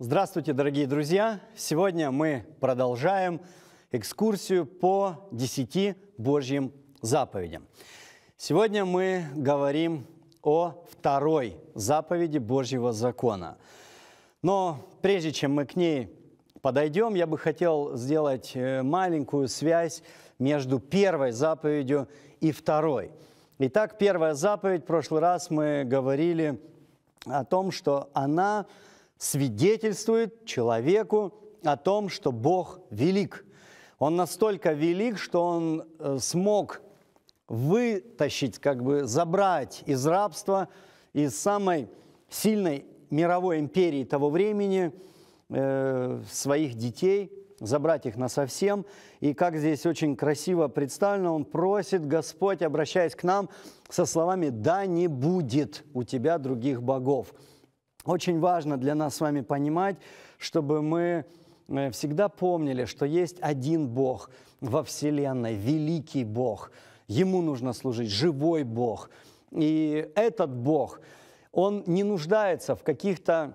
Здравствуйте, дорогие друзья! Сегодня мы продолжаем экскурсию по десяти Божьим заповедям. Сегодня мы говорим о второй заповеди Божьего закона. Но прежде чем мы к ней подойдем, я бы хотел сделать э, маленькую связь между первой заповедью и второй. Итак, первая заповедь, в прошлый раз мы говорили о том, что она свидетельствует человеку о том, что Бог велик. Он настолько велик, что он э, смог вытащить, как бы забрать из рабства, из самой сильной мировой империи того времени э, своих детей, забрать их на совсем. И как здесь очень красиво представлено, он просит Господь, обращаясь к нам, со словами «Да не будет у тебя других богов». Очень важно для нас с вами понимать, чтобы мы э, всегда помнили, что есть один Бог во Вселенной, великий Бог. Ему нужно служить, живой Бог. И этот Бог, он не нуждается в каких-то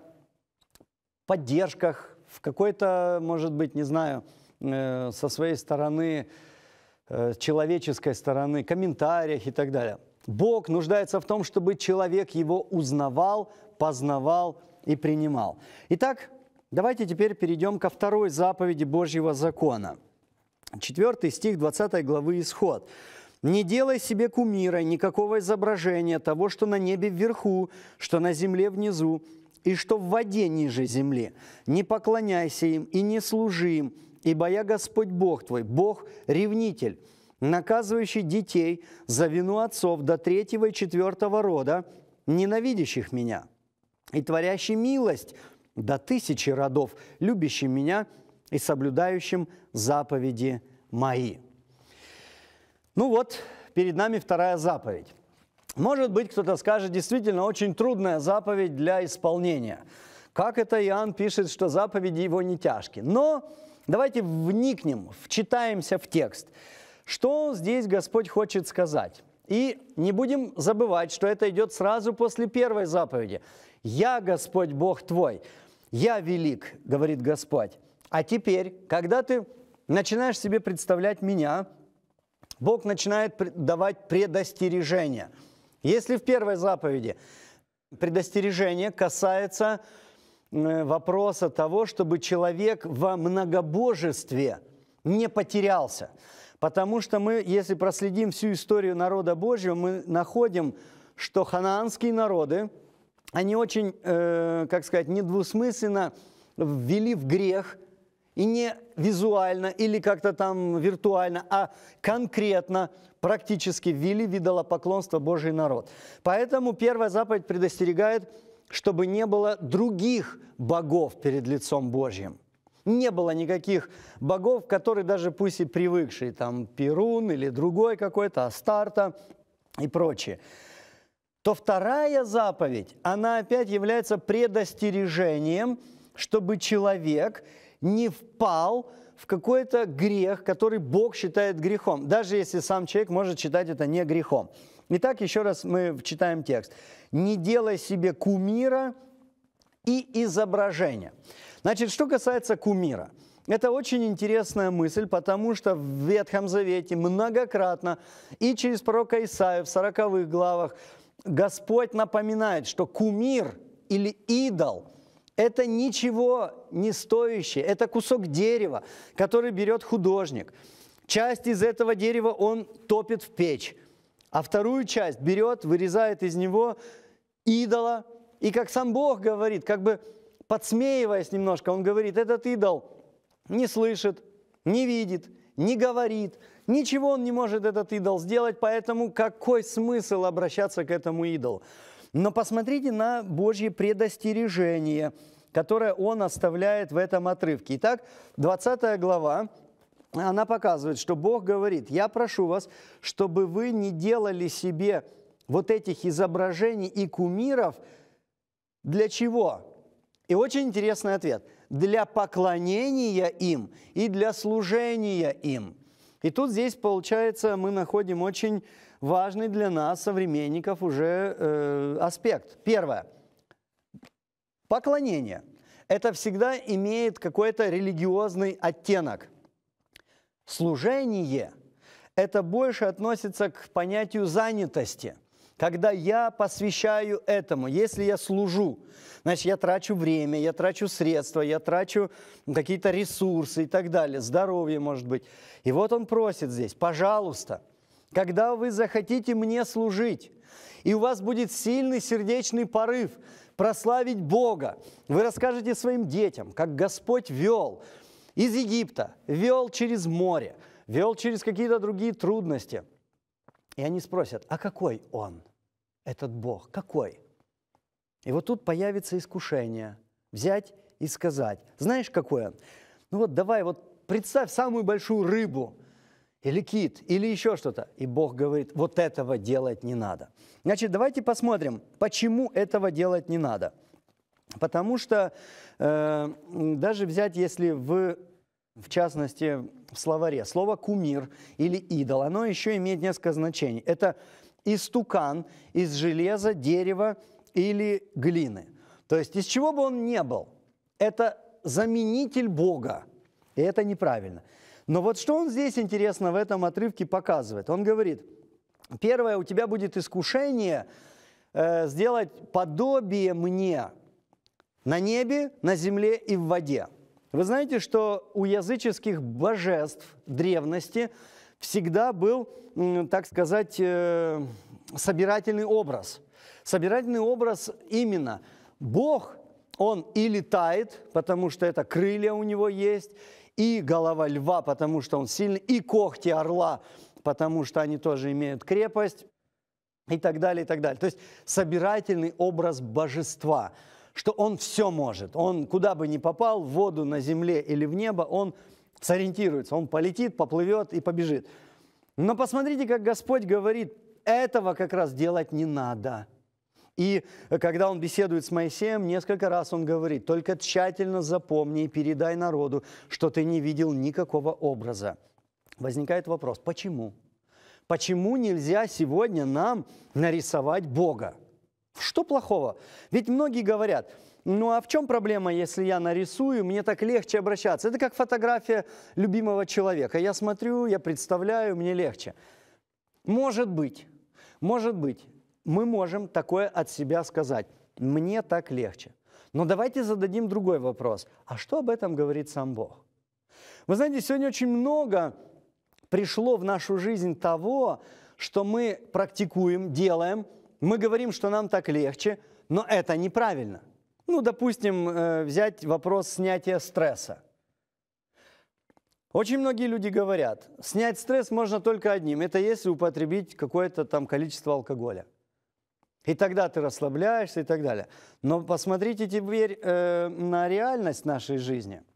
поддержках, в какой-то, может быть, не знаю, э, со своей стороны, э, человеческой стороны, комментариях и так далее. Бог нуждается в том, чтобы человек его узнавал, познавал и принимал. Итак, давайте теперь перейдем ко второй заповеди Божьего закона. Четвертый стих 20 главы Исход. «Не делай себе кумира, никакого изображения того, что на небе вверху, что на земле внизу, и что в воде ниже земли. Не поклоняйся им и не служи им, ибо я Господь Бог твой, Бог ревнитель, наказывающий детей за вину отцов до третьего и четвертого рода, ненавидящих меня» и творящий милость до тысячи родов, любящим меня и соблюдающим заповеди мои». Ну вот, перед нами вторая заповедь. Может быть, кто-то скажет, действительно, очень трудная заповедь для исполнения. Как это Иоанн пишет, что заповеди его не тяжкие. Но давайте вникнем, вчитаемся в текст. Что здесь Господь хочет сказать? И не будем забывать, что это идет сразу после первой заповеди. «Я, Господь, Бог твой, я велик», — говорит Господь. А теперь, когда ты начинаешь себе представлять меня, Бог начинает давать предостережение. Если в первой заповеди предостережение касается вопроса того, чтобы человек во многобожестве не потерялся – Потому что мы, если проследим всю историю народа Божьего, мы находим, что ханаанские народы, они очень, э, как сказать, недвусмысленно ввели в грех, и не визуально или как-то там виртуально, а конкретно, практически ввели поклонство Божий народ. Поэтому первая заповедь предостерегает, чтобы не было других богов перед лицом Божьим. Не было никаких богов, которые даже пусть и привыкшие, там Перун или другой какой-то, Астарта и прочее. То вторая заповедь, она опять является предостережением, чтобы человек не впал в какой-то грех, который Бог считает грехом, даже если сам человек может считать это не грехом. Итак, еще раз мы читаем текст. «Не делай себе кумира и изображения». Значит, что касается кумира. Это очень интересная мысль, потому что в Ветхом Завете многократно и через пророка Исаия в 40 главах Господь напоминает, что кумир или идол – это ничего не стоящее, это кусок дерева, который берет художник. Часть из этого дерева он топит в печь, а вторую часть берет, вырезает из него идола, и как сам Бог говорит, как бы – подсмеиваясь немножко, он говорит, этот идол не слышит, не видит, не говорит, ничего он не может этот идол сделать, поэтому какой смысл обращаться к этому идолу? Но посмотрите на Божье предостережение, которое он оставляет в этом отрывке. Итак, 20 глава, она показывает, что Бог говорит, я прошу вас, чтобы вы не делали себе вот этих изображений и кумиров, для чего? И очень интересный ответ. Для поклонения им и для служения им. И тут здесь, получается, мы находим очень важный для нас, современников, уже э, аспект. Первое. Поклонение. Это всегда имеет какой-то религиозный оттенок. Служение – это больше относится к понятию занятости – когда я посвящаю этому, если я служу, значит, я трачу время, я трачу средства, я трачу какие-то ресурсы и так далее, здоровье, может быть. И вот он просит здесь, пожалуйста, когда вы захотите мне служить, и у вас будет сильный сердечный порыв прославить Бога, вы расскажете своим детям, как Господь вел из Египта, вел через море, вел через какие-то другие трудности – и они спросят, а какой он? этот Бог? Какой? И вот тут появится искушение взять и сказать, знаешь, какое? Ну вот давай, вот представь самую большую рыбу или кит, или еще что-то. И Бог говорит, вот этого делать не надо. Значит, давайте посмотрим, почему этого делать не надо. Потому что э, даже взять, если в в частности, в словаре. Слово «кумир» или «идол», оно еще имеет несколько значений. Это истукан из железа, дерева или глины. То есть из чего бы он ни был, это заменитель Бога. И это неправильно. Но вот что он здесь, интересно, в этом отрывке показывает? Он говорит, первое, у тебя будет искушение э, сделать подобие мне на небе, на земле и в воде. Вы знаете, что у языческих божеств древности – всегда был, так сказать, э, собирательный образ. Собирательный образ именно Бог, он и летает, потому что это крылья у него есть, и голова льва, потому что он сильный, и когти орла, потому что они тоже имеют крепость, и так далее, и так далее. То есть собирательный образ божества, что он все может. Он куда бы ни попал, в воду, на земле или в небо, он – сориентируется. Он полетит, поплывет и побежит. Но посмотрите, как Господь говорит, этого как раз делать не надо. И когда он беседует с Моисеем, несколько раз он говорит, только тщательно запомни и передай народу, что ты не видел никакого образа. Возникает вопрос, почему? Почему нельзя сегодня нам нарисовать Бога? Что плохого? Ведь многие говорят – ну а в чем проблема, если я нарисую, мне так легче обращаться? Это как фотография любимого человека. Я смотрю, я представляю, мне легче. Может быть, может быть, мы можем такое от себя сказать. Мне так легче. Но давайте зададим другой вопрос. А что об этом говорит сам Бог? Вы знаете, сегодня очень много пришло в нашу жизнь того, что мы практикуем, делаем, мы говорим, что нам так легче, но это неправильно – ну, допустим, э, взять вопрос снятия стресса. Очень многие люди говорят, снять стресс можно только одним, это если употребить какое-то там количество алкоголя. И тогда ты расслабляешься и так далее. Но посмотрите теперь э, на реальность нашей жизни –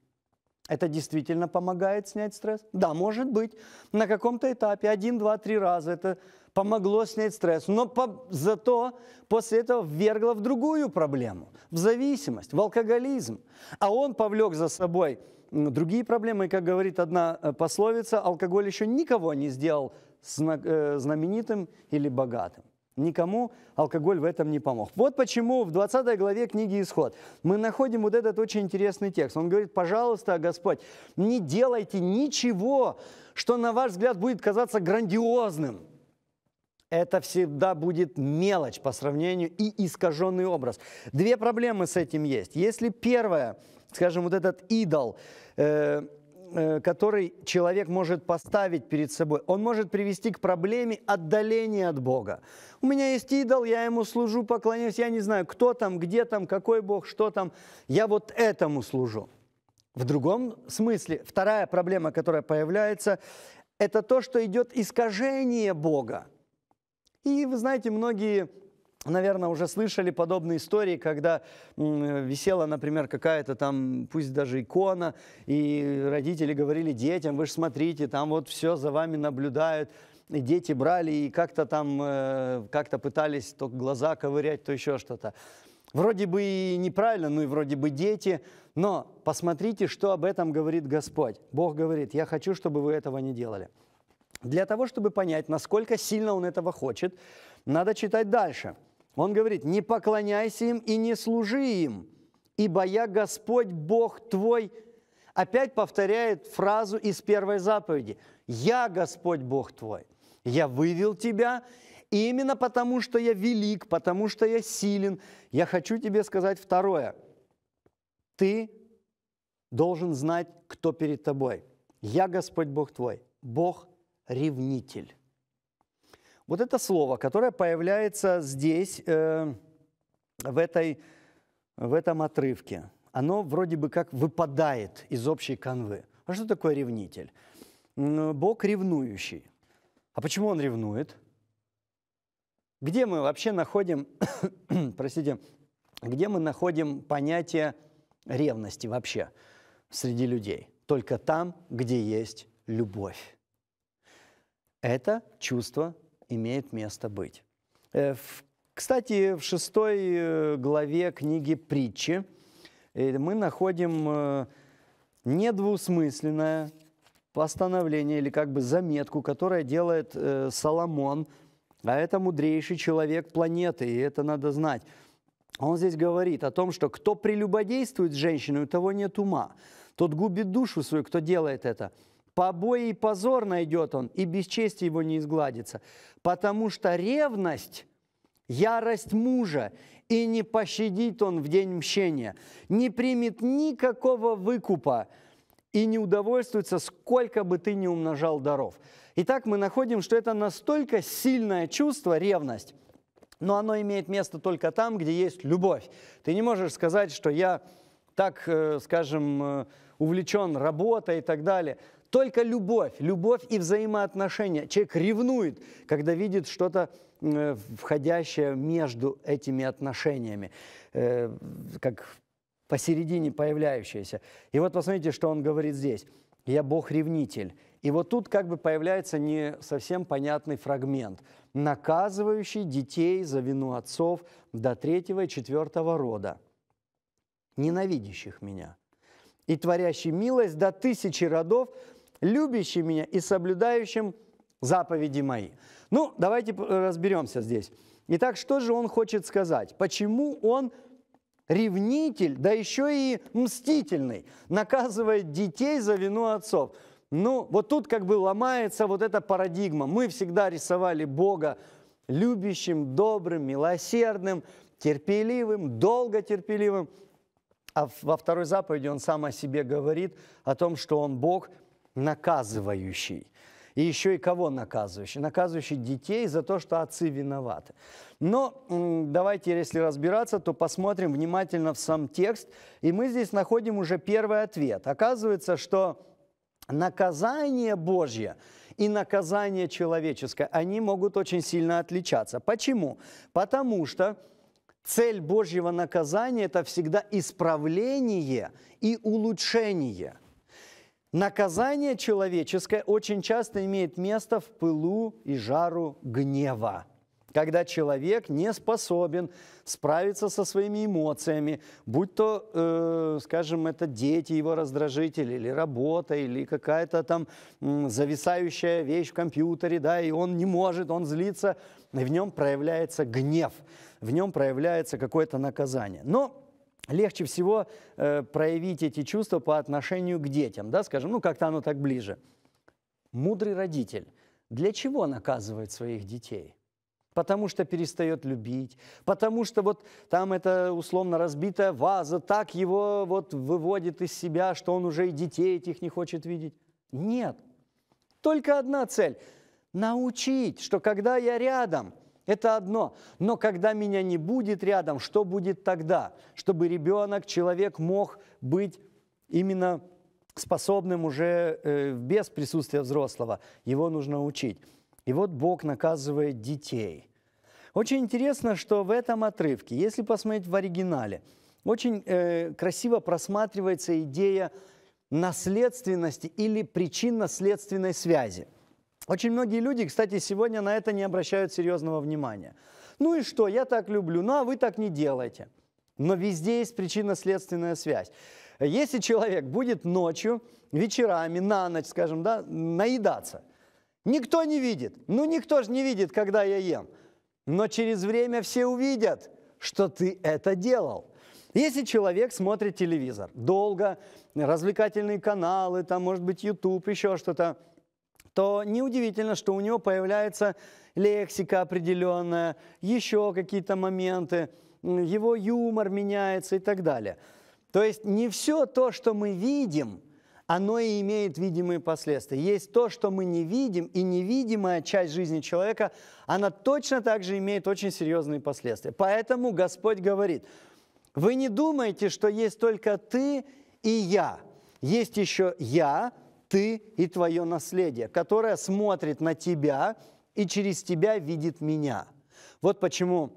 это действительно помогает снять стресс? Да, может быть. На каком-то этапе один, два, три раза это помогло снять стресс, но по, зато после этого ввергло в другую проблему, в зависимость, в алкоголизм. А он повлек за собой другие проблемы, и, как говорит одна э, пословица, алкоголь еще никого не сделал э, знаменитым или богатым. Никому алкоголь в этом не помог. Вот почему в 20 главе книги «Исход» мы находим вот этот очень интересный текст. Он говорит, пожалуйста, Господь, не делайте ничего, что на ваш взгляд будет казаться грандиозным. Это всегда будет мелочь по сравнению и искаженный образ. Две проблемы с этим есть. Если первое, скажем, вот этот идол, э, Э, который человек может поставить перед собой. Он может привести к проблеме отдаления от Бога. У меня есть идол, я ему служу, поклоняюсь, я не знаю, кто там, где там, какой Бог, что там. Я вот этому служу. В другом смысле, вторая проблема, которая появляется, это то, что идет искажение Бога. И вы знаете, многие наверное, уже слышали подобные истории, когда висела, например, какая-то там, пусть даже икона, и родители говорили детям, вы же смотрите, там вот все за вами наблюдают, и дети брали и как-то там, э, как-то пытались то глаза ковырять, то еще что-то. Вроде бы и неправильно, ну и вроде бы дети, но посмотрите, что об этом говорит Господь. Бог говорит, я хочу, чтобы вы этого не делали. Для того, чтобы понять, насколько сильно он этого хочет, надо читать дальше – он говорит, не поклоняйся им и не служи им, ибо я Господь Бог твой. Опять повторяет фразу из первой заповеди. Я Господь Бог твой. Я вывел тебя, и именно потому, что я велик, потому что я силен, я хочу тебе сказать второе. Ты должен знать, кто перед тобой. Я Господь Бог твой, Бог ревнитель. Вот это слово, которое появляется здесь, э, в, этой, в этом отрывке, оно вроде бы как выпадает из общей канвы. А что такое ревнитель? Бог ревнующий. А почему он ревнует? Где мы вообще находим, простите, где мы находим понятие ревности вообще среди людей? Только там, где есть любовь. Это чувство имеет место быть. Э, кстати, в шестой э, главе книги «Притчи» э, мы находим недвусмысленное постановление или как бы заметку, которая делает Соломон, а это мудрейший человек планеты, и это надо знать. Он здесь говорит о том, что кто прелюбодействует с женщиной, у того нет ума. Тот губит душу свою, кто делает это – Побои и позор найдет он, и бесчестие его не изгладится. Потому что ревность ярость мужа, и не пощадит он в день мщения, не примет никакого выкупа и не удовольствуется, сколько бы ты ни умножал даров. Итак, мы находим, что это настолько сильное чувство, ревность, но оно имеет место только там, где есть любовь. Ты не можешь сказать, что я так, э, скажем, э, увлечен работой и так далее – только любовь, любовь и взаимоотношения. Человек ревнует, когда видит что-то э, входящее между этими отношениями, э, как посередине появляющееся. И вот посмотрите, что он говорит здесь. «Я Бог-ревнитель». И вот тут как бы появляется не совсем понятный фрагмент, наказывающий детей за вину отцов до третьего и четвертого рода, ненавидящих меня, и творящий милость до тысячи родов, любящим меня и соблюдающим заповеди мои. Ну, давайте разберемся здесь. Итак, что же он хочет сказать? Почему он ревнитель, да еще и мстительный, наказывает детей за вину отцов? Ну, вот тут как бы ломается вот эта парадигма. Мы всегда рисовали Бога любящим, добрым, милосердным, терпеливым, долго терпеливым. А во второй заповеди он сам о себе говорит, о том, что он Бог – наказывающий. И еще и кого наказывающий? Наказывающий детей за то, что отцы виноваты. Но давайте, если разбираться, то посмотрим внимательно в сам текст. И мы здесь находим уже первый ответ. Оказывается, что наказание Божье и наказание человеческое, они могут очень сильно отличаться. Почему? Потому что цель Божьего наказания – это всегда исправление и улучшение – Наказание человеческое очень часто имеет место в пылу и жару гнева, когда человек не способен справиться со своими эмоциями, будь то, э, скажем, это дети его раздражители, или работа, или какая-то там э, зависающая вещь в компьютере, да, и он не может, он злится, и в нем проявляется гнев, в нем проявляется какое-то наказание. Но легче всего э, проявить эти чувства по отношению к детям, да, скажем, ну как-то оно так ближе. Мудрый родитель для чего наказывает своих детей? Потому что перестает любить, потому что вот там это условно разбитая ваза так его вот выводит из себя, что он уже и детей этих не хочет видеть. Нет, только одна цель – научить, что когда я рядом – это одно. Но когда меня не будет рядом, что будет тогда? Чтобы ребенок, человек мог быть именно способным уже э, без присутствия взрослого. Его нужно учить. И вот Бог наказывает детей. Очень интересно, что в этом отрывке, если посмотреть в оригинале, очень э, красиво просматривается идея наследственности или причинно-следственной связи – очень многие люди, кстати, сегодня на это не обращают серьезного внимания. Ну и что, я так люблю, ну а вы так не делаете. Но везде есть причинно-следственная связь. Если человек будет ночью, вечерами, на ночь, скажем, да, наедаться, никто не видит. Ну никто же не видит, когда я ем. Но через время все увидят, что ты это делал. Если человек смотрит телевизор долго, развлекательные каналы, там, может быть, YouTube, еще что-то, то неудивительно, что у него появляется лексика определенная, еще какие-то моменты, его юмор меняется и так далее. То есть не все то, что мы видим, оно и имеет видимые последствия. Есть то, что мы не видим, и невидимая часть жизни человека, она точно так же имеет очень серьезные последствия. Поэтому Господь говорит, вы не думаете, что есть только ты и я. Есть еще я, ты и твое наследие, которое смотрит на тебя и через тебя видит меня. Вот почему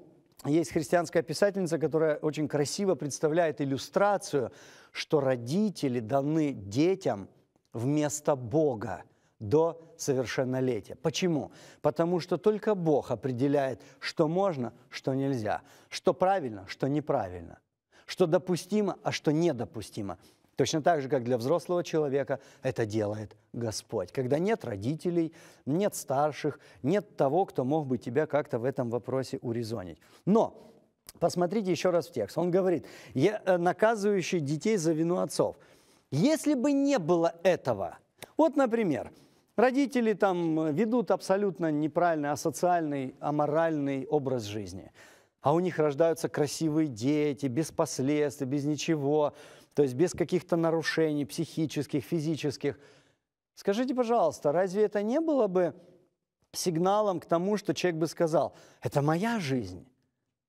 есть христианская писательница, которая очень красиво представляет иллюстрацию, что родители даны детям вместо Бога до совершеннолетия. Почему? Потому что только Бог определяет, что можно, что нельзя, что правильно, что неправильно, что допустимо, а что недопустимо. Точно так же, как для взрослого человека это делает Господь. Когда нет родителей, нет старших, нет того, кто мог бы тебя как-то в этом вопросе урезонить. Но посмотрите еще раз в текст. Он говорит, я, э, наказывающий детей за вину отцов. Если бы не было этого, вот, например, родители там э, ведут абсолютно неправильный, асоциальный, аморальный образ жизни, а у них рождаются красивые дети, без последствий, без ничего – то есть без каких-то нарушений психических, физических. Скажите, пожалуйста, разве это не было бы сигналом к тому, что человек бы сказал, это моя жизнь?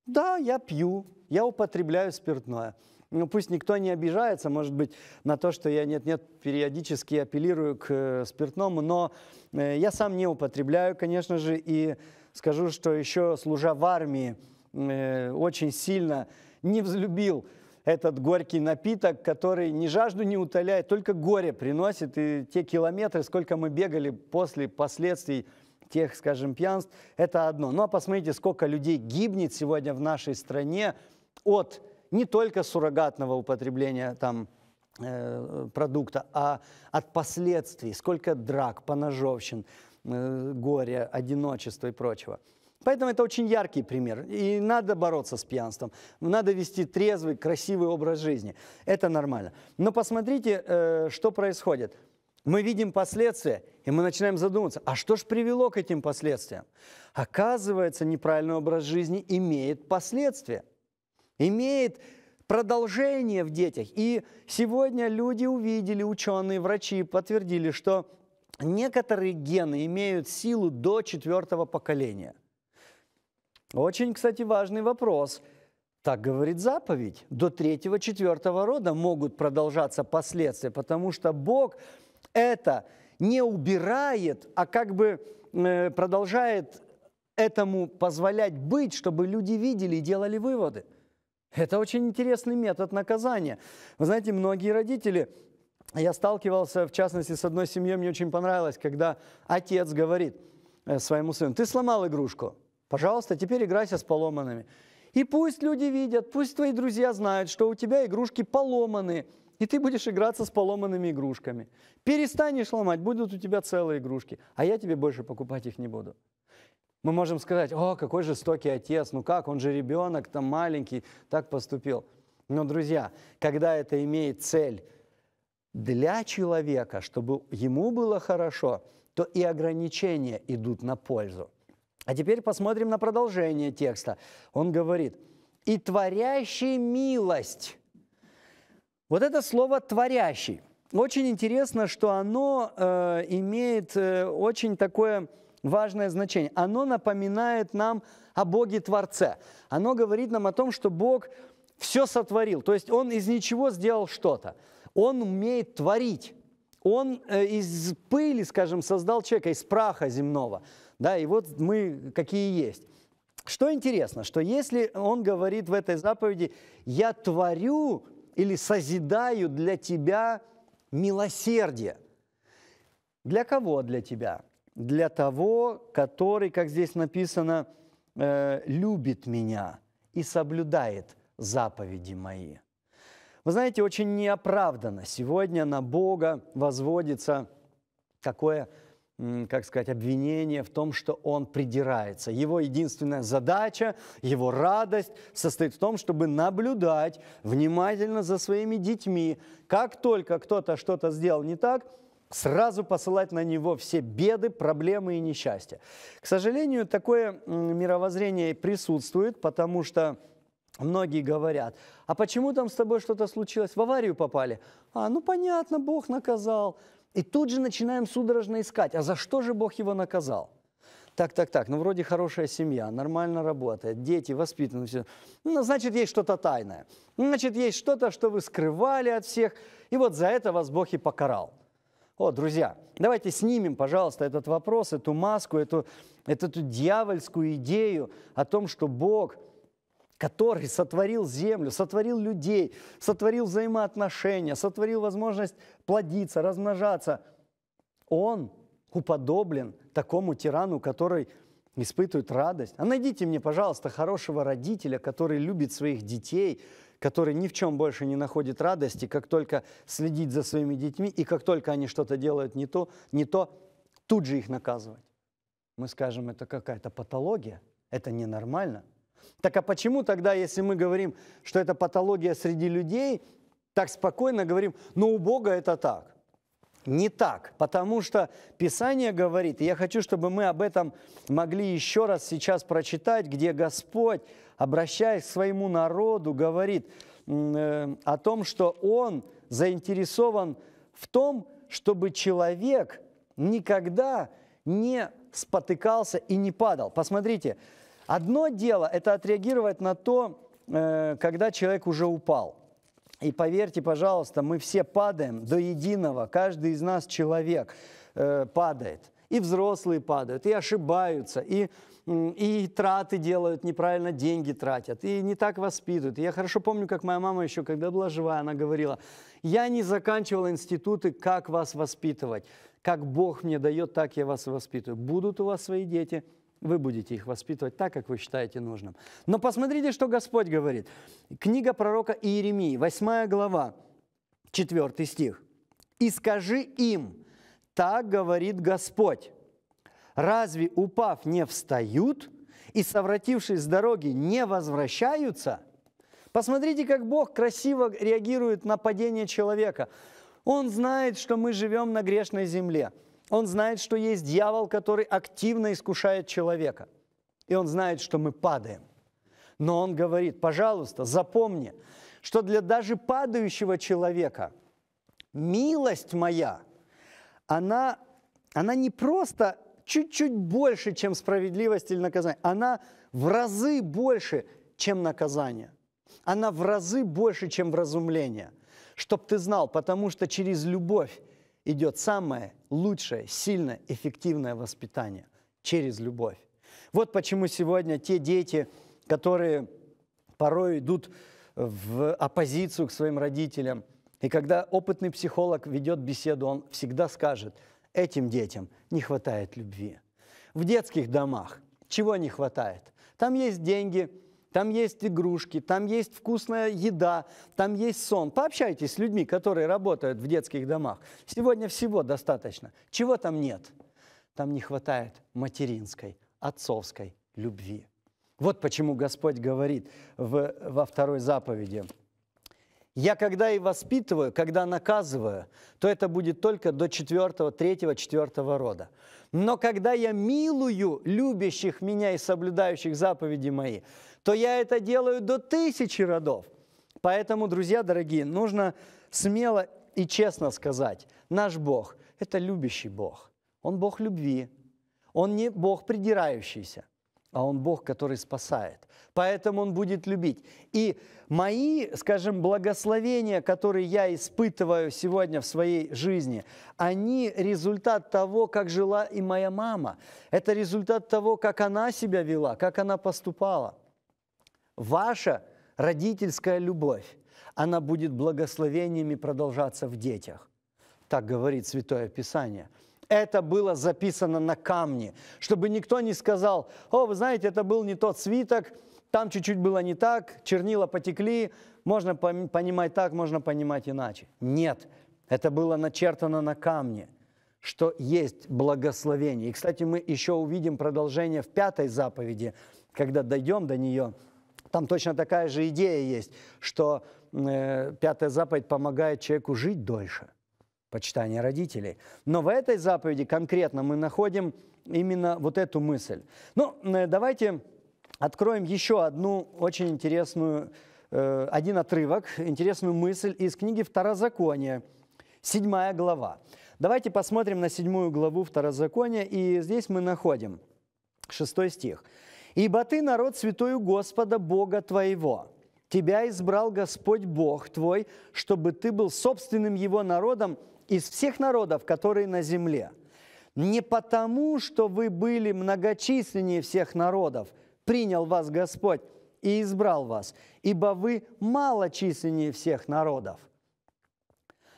Да, я пью, я употребляю спиртное. Ну, пусть никто не обижается, может быть, на то, что я нет-нет периодически апеллирую к э, спиртному, но э, я сам не употребляю, конечно же, и скажу, что еще служа в армии, э, очень сильно не взлюбил этот горький напиток, который ни жажду не утоляет, только горе приносит. И те километры, сколько мы бегали после последствий тех, скажем, пьянств, это одно. Ну а посмотрите, сколько людей гибнет сегодня в нашей стране от не только суррогатного употребления там, э, продукта, а от последствий, сколько драк, поножовщин, э, горя, одиночества и прочего. Поэтому это очень яркий пример. И надо бороться с пьянством, надо вести трезвый, красивый образ жизни. Это нормально. Но посмотрите, э, что происходит. Мы видим последствия, и мы начинаем задумываться, а что же привело к этим последствиям? Оказывается, неправильный образ жизни имеет последствия, имеет продолжение в детях. И сегодня люди увидели, ученые, врачи подтвердили, что некоторые гены имеют силу до четвертого поколения. Очень, кстати, важный вопрос. Так говорит заповедь. До третьего, четвертого рода могут продолжаться последствия, потому что Бог это не убирает, а как бы э, продолжает этому позволять быть, чтобы люди видели и делали выводы. Это очень интересный метод наказания. Вы знаете, многие родители, я сталкивался, в частности, с одной семьей, мне очень понравилось, когда отец говорит э, своему сыну, ты сломал игрушку, Пожалуйста, теперь играйся с поломанными. И пусть люди видят, пусть твои друзья знают, что у тебя игрушки поломаны, и ты будешь играться с поломанными игрушками. Перестанешь ломать, будут у тебя целые игрушки, а я тебе больше покупать их не буду. Мы можем сказать, о, какой жестокий отец, ну как, он же ребенок, там маленький, так поступил. Но, друзья, когда это имеет цель для человека, чтобы ему было хорошо, то и ограничения идут на пользу. А теперь посмотрим на продолжение текста. Он говорит, «И творящий милость». Вот это слово «творящий». Очень интересно, что оно э, имеет э, очень такое важное значение. Оно напоминает нам о Боге Творце. Оно говорит нам о том, что Бог все сотворил. То есть Он из ничего сделал что-то. Он умеет творить. Он э, из пыли, скажем, создал человека, из праха земного. Да, и вот мы какие есть. Что интересно, что если он говорит в этой заповеди, я творю или созидаю для тебя милосердие. Для кого для тебя? Для того, который, как здесь написано, э, любит меня и соблюдает заповеди мои. Вы знаете, очень неоправданно сегодня на Бога возводится такое как сказать, обвинение в том, что он придирается. Его единственная задача, его радость состоит в том, чтобы наблюдать внимательно за своими детьми. Как только кто-то что-то сделал не так, сразу посылать на него все беды, проблемы и несчастья. К сожалению, такое мировоззрение присутствует, потому что Многие говорят, а почему там с тобой что-то случилось? В аварию попали. А, ну понятно, Бог наказал. И тут же начинаем судорожно искать, а за что же Бог его наказал? Так, так, так, ну вроде хорошая семья, нормально работает, дети воспитаны, все. Ну, значит, есть что-то тайное. Значит, есть что-то, что вы скрывали от всех, и вот за это вас Бог и покарал. О, друзья, давайте снимем, пожалуйста, этот вопрос, эту маску, эту, эту, эту дьявольскую идею о том, что Бог – который сотворил землю, сотворил людей, сотворил взаимоотношения, сотворил возможность плодиться, размножаться, он уподоблен такому тирану, который испытывает радость. А найдите мне, пожалуйста, хорошего родителя, который любит своих детей, который ни в чем больше не находит радости, как только следить за своими детьми, и как только они что-то делают не то, не то, тут же их наказывать. Мы скажем, это какая-то патология, это ненормально. Так а почему тогда, если мы говорим, что это патология среди людей, так спокойно говорим, но у Бога это так? Не так, потому что Писание говорит, и я хочу, чтобы мы об этом могли еще раз сейчас прочитать, где Господь, обращаясь к своему народу, говорит э, о том, что Он заинтересован в том, чтобы человек никогда не спотыкался и не падал. Посмотрите, Одно дело – это отреагировать на то, э, когда человек уже упал. И поверьте, пожалуйста, мы все падаем до единого, каждый из нас человек э, падает. И взрослые падают, и ошибаются, и и траты делают неправильно, деньги тратят, и не так воспитывают. И я хорошо помню, как моя мама еще, когда была жива, она говорила, я не заканчивала институты, как вас воспитывать. Как Бог мне дает, так я вас воспитываю. Будут у вас свои дети – вы будете их воспитывать так, как вы считаете нужным. Но посмотрите, что Господь говорит. Книга пророка Иеремии, 8 глава, 4 стих. «И скажи им, так говорит Господь, разве упав не встают и, совратившись с дороги, не возвращаются?» Посмотрите, как Бог красиво реагирует на падение человека. Он знает, что мы живем на грешной земле – он знает, что есть дьявол, который активно искушает человека. И он знает, что мы падаем. Но он говорит, пожалуйста, запомни, что для даже падающего человека милость моя, она, она не просто чуть-чуть больше, чем справедливость или наказание, она в разы больше, чем наказание. Она в разы больше, чем вразумление. Чтоб ты знал, потому что через любовь идет самое лучшее, сильное, эффективное воспитание через любовь. Вот почему сегодня те дети, которые порой идут в оппозицию к своим родителям, и когда опытный психолог ведет беседу, он всегда скажет, этим детям не хватает любви. В детских домах чего не хватает? Там есть деньги, там есть игрушки, там есть вкусная еда, там есть сон. Пообщайтесь с людьми, которые работают в детских домах. Сегодня всего достаточно. Чего там нет? Там не хватает материнской, отцовской любви. Вот почему Господь говорит в, во второй заповеди – я когда и воспитываю, когда наказываю, то это будет только до четвертого, третьего, четвертого рода. Но когда я милую любящих меня и соблюдающих заповеди мои, то я это делаю до тысячи родов. Поэтому, друзья дорогие, нужно смело и честно сказать, наш Бог – это любящий Бог. Он Бог любви, он не Бог придирающийся а Он Бог, который спасает. Поэтому Он будет любить. И мои, скажем, благословения, которые я испытываю сегодня в своей жизни, они результат того, как жила и моя мама. Это результат того, как она себя вела, как она поступала. Ваша родительская любовь, она будет благословениями продолжаться в детях. Так говорит Святое Писание – это было записано на камне, чтобы никто не сказал, о, вы знаете, это был не тот свиток, там чуть-чуть было не так, чернила потекли, можно понимать так, можно понимать иначе. Нет, это было начертано на камне, что есть благословение. И, кстати, мы еще увидим продолжение в пятой заповеди, когда дойдем до нее. Там точно такая же идея есть, что э, пятая заповедь помогает человеку жить дольше – почитание родителей. Но в этой заповеди конкретно мы находим именно вот эту мысль. Ну, э, давайте откроем еще одну очень интересную, э, один отрывок, интересную мысль из книги Второзакония, седьмая глава. Давайте посмотрим на седьмую главу Второзакония, и здесь мы находим шестой стих. «Ибо ты народ святой Господа Бога твоего». Тебя избрал Господь Бог твой, чтобы ты был собственным его народом из всех народов, которые на земле, не потому, что вы были многочисленнее всех народов, принял вас Господь и избрал вас, ибо вы малочисленнее всех народов,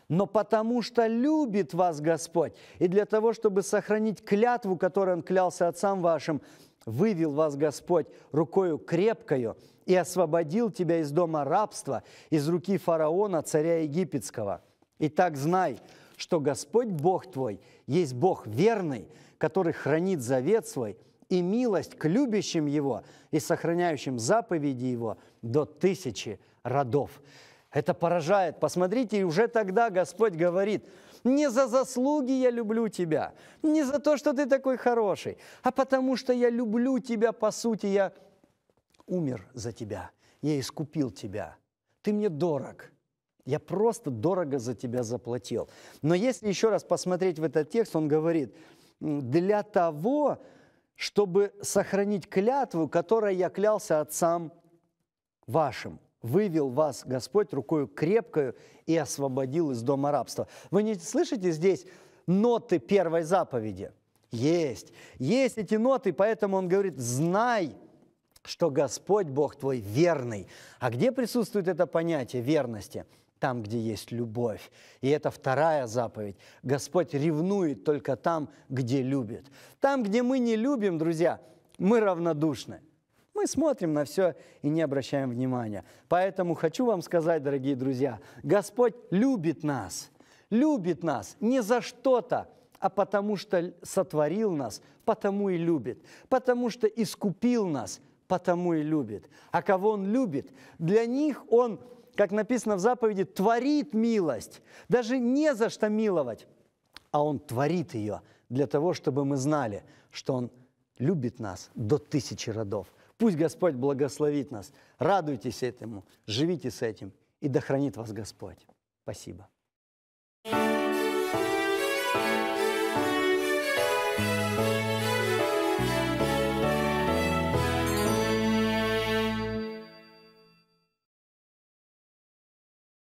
но потому что любит вас Господь, и для того, чтобы сохранить клятву, которой Он клялся отцам вашим, вывел вас Господь рукою крепкою и освободил тебя из дома рабства, из руки фараона, царя египетского – Итак, знай, что Господь Бог твой есть Бог верный, который хранит завет свой и милость к любящим Его и сохраняющим заповеди Его до тысячи родов. Это поражает. Посмотрите, и уже тогда Господь говорит, не за заслуги я люблю тебя, не за то, что ты такой хороший, а потому что я люблю тебя, по сути, я умер за тебя, я искупил тебя, ты мне дорог – я просто дорого за тебя заплатил. Но если еще раз посмотреть в этот текст, он говорит, для того, чтобы сохранить клятву, которой я клялся отцам вашим. Вывел вас Господь рукою крепкою и освободил из дома рабства. Вы не слышите здесь ноты первой заповеди? Есть. Есть эти ноты, поэтому он говорит, знай, что Господь Бог твой верный. А где присутствует это понятие верности? там, где есть любовь. И это вторая заповедь. Господь ревнует только там, где любит. Там, где мы не любим, друзья, мы равнодушны. Мы смотрим на все и не обращаем внимания. Поэтому хочу вам сказать, дорогие друзья, Господь любит нас, любит нас не за что-то, а потому что сотворил нас, потому и любит, потому что искупил нас, потому и любит. А кого Он любит? Для них Он как написано в заповеди, творит милость. Даже не за что миловать, а Он творит ее для того, чтобы мы знали, что Он любит нас до тысячи родов. Пусть Господь благословит нас. Радуйтесь этому, живите с этим, и да хранит вас Господь. Спасибо.